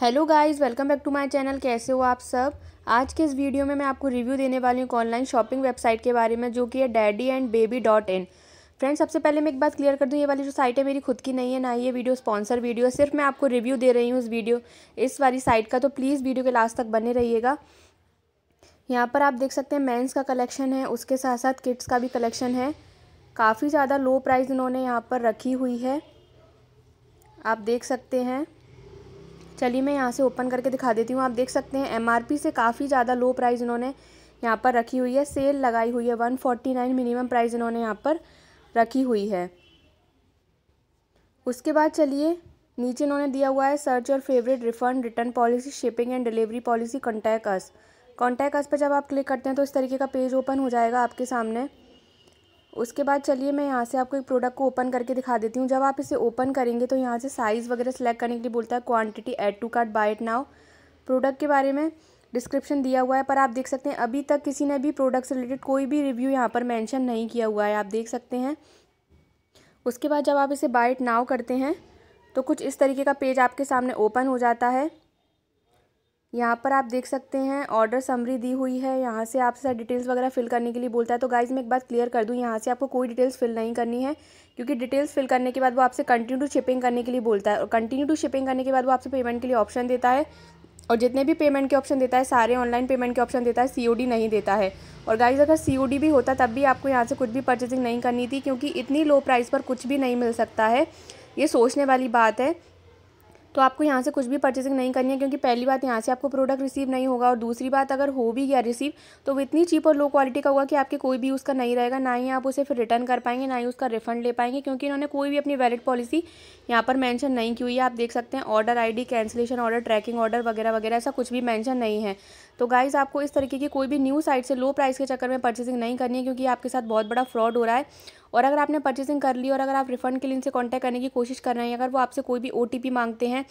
hello guys welcome back to my channel कैसे हो आप सब आज के इस वीडियो में मैं आपको रिव्यू देने वाली हूँ ऑनलाइन शॉपिंग वेबसाइट के बारे में जो कि है daddy and baby dot in friends सबसे पहले मैं एक बात क्लियर कर दूँ ये वाली जो साइट है मेरी खुद की नहीं है ना ये वीडियो स्पॉन्सर वीडियो है सिर्फ मैं आपको रिव्यू दे रही हूँ उस वीडियो इस वाली साइट का तो प्लीज़ वीडियो के लास्ट तक बने रहिएगा यहाँ पर आप देख सकते हैं मेन्स का कलेक्शन है उसके साथ साथ किड्स का भी कलेक्शन है काफ़ी ज़्यादा लो प्राइस इन्होंने यहाँ पर रखी हुई है आप देख सकते हैं चलिए मैं यहाँ से ओपन करके दिखा देती हूँ आप देख सकते हैं एम से काफ़ी ज़्यादा लो प्राइस इन्होंने यहाँ पर रखी हुई है सेल लगाई हुई है one forty nine minimum price इन्होंने यहाँ पर रखी हुई है उसके बाद चलिए नीचे इन्होंने दिया हुआ है सर्च और favourite refund return policy shipping and delivery policy contact us contact us पर जब आप क्लिक करते हैं तो इस तरीके का पेज ओपन हो जाएगा आपके सामने उसके बाद चलिए मैं यहाँ से आपको एक प्रोडक्ट को ओपन करके दिखा देती हूँ जब आप इसे ओपन करेंगे तो यहाँ से साइज़ वगैरह सेलेक्ट करने के लिए बोलता है quantity add to cart buy it now product के बारे में डिस्क्रिप्शन दिया हुआ है पर आप देख सकते हैं अभी तक किसी ने भी प्रोडक्ट से रिलेटेड कोई भी रिव्यू यहाँ पर मैंशन नहीं किया हुआ है आप देख सकते हैं उसके बाद जब आप इसे इट नाव करते हैं तो कुछ इस तरीके का पेज आपके सामने ओपन हो जाता है यहाँ पर आप देख सकते हैं ऑर्डर समरी दी हुई है यहाँ से आपसे डिटेल्स वगैरह फिल करने के लिए बोलता है तो गाइज़ मैं एक बात क्लियर कर दूँ यहाँ से आपको कोई डिटेल्स फिल नहीं करनी है क्योंकि डिटेल्स फिल करने के बाद वो आपसे कंटिन्यू टू शिपिंग करने के लिए बोलता है और कंटिन्यू टू शिपिंग करने के बाद वो आपसे पेमेंट के लिए ऑप्शन देता है और जितने भी पेमेंट के ऑप्शन देता है सारे ऑनलाइन पेमेंट के ऑप्शन देता है सी नहीं देता है और गाइज अगर सी भी होता तब भी आपको यहाँ से कुछ भी परचेजिंग नहीं करनी थी क्योंकि इतनी लो प्राइस पर कुछ भी नहीं मिल सकता है ये सोचने वाली बात है तो आपको यहाँ से कुछ भी परचेसिंग नहीं करनी है क्योंकि पहली बात यहाँ से आपको प्रोडक्ट रिसीव नहीं होगा और दूसरी बात अगर हो भी गया रिसीव तो वो इतनी चीप और लो क्वालिटी का होगा कि आपके कोई भी उसका नहीं रहेगा ना ही आप उसे फिर रिटर्न कर पाएंगे ना ही उसका रिफंड ले पाएंगे क्योंकि इन्होंने कोई भी अपनी वैलिड पॉलिसी यहाँ पर मैंशन नहीं की हुई है आप देख सकते हैं order I cancellation order tracking order वगैरह वगैरह ऐसा कुछ भी मैंशन नहीं है तो गाइज़ आपको इस तरीके की कोई भी न्यू साइट से लो प्राइस के चक्कर में परचेसिंग नहीं करनी है क्योंकि आपके साथ बहुत बड़ा फ्रॉड हो रहा है और अगर आपने परचेसिंग कर ली और अगर आप रिफंड के लिए इनसे कॉन्टैक्ट करने की कोशिश कर रहे हैं अगर वो आपसे कोई भी ओ मांगते हैं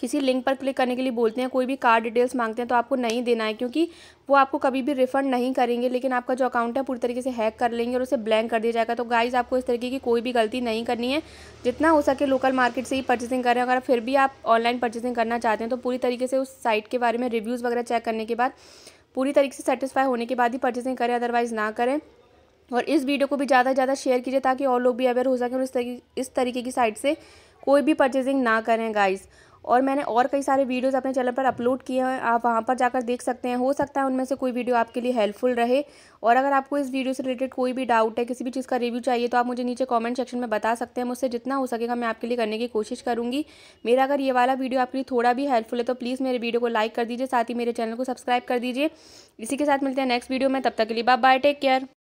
किसी लिंक पर क्लिक करने के लिए बोलते हैं कोई भी कार्ड डिटेल्स मांगते हैं तो आपको नहीं देना है क्योंकि वो आपको कभी भी रिफ़ंड नहीं करेंगे लेकिन आपका जो अकाउंट है पूरी तरीके से हैक कर लेंगे और उसे ब्लैंक कर दिया जाएगा तो गाइज़ आपको इस तरीके की कोई भी गलती नहीं करनी है जितना हो सके लोकल मार्केट से ही परचेसिंग करें अगर फिर भी आप ऑनलाइन परचेसिंग करना चाहते हैं तो पूरी तरीके से उस साइट के बारे में रिव्यूज़ वगैरह चेक करने के बाद पूरी तरीके से सेटिस्फाई होने के बाद ही परचेसिंग करें अदरवाइज़ ना करें और इस वीडियो को भी ज़्यादा से ज़्यादा शेयर कीजिए ताकि और लोग भी अवेयर हो सकें और इस तरीके इस तरीके की साइट से कोई भी परचेजिंग ना करें गाइस और मैंने और कई सारे वीडियोस अपने चैनल पर अपलोड किए हैं आप वहाँ पर जाकर देख सकते हैं हो सकता है उनमें से कोई वीडियो आपके लिए हेल्पफुल रहे और अगर आपको इस वीडियो से रिलेटेड कोई भी डाउट है किसी भी चीज़ का रिव्यू चाहिए तो आप मुझे नीचे कमेंट सेक्शन में बता सकते हैं मुझसे जितना हो सकेगा मैं आपके लिए करने की कोशिश करूँगी मेरा अगर ये वाला वीडियो आपके लिए थोड़ा भी हेल्पफुल है तो प्लीज़ मेरे वीडियो को लाइक कर दीजिए साथ ही मेरे चैनल को सब्सक्राइब कर दीजिए इसी के साथ मिलते हैं नेक्स्ट वीडियो में तब तक के लिए बाय बाय टेक केयर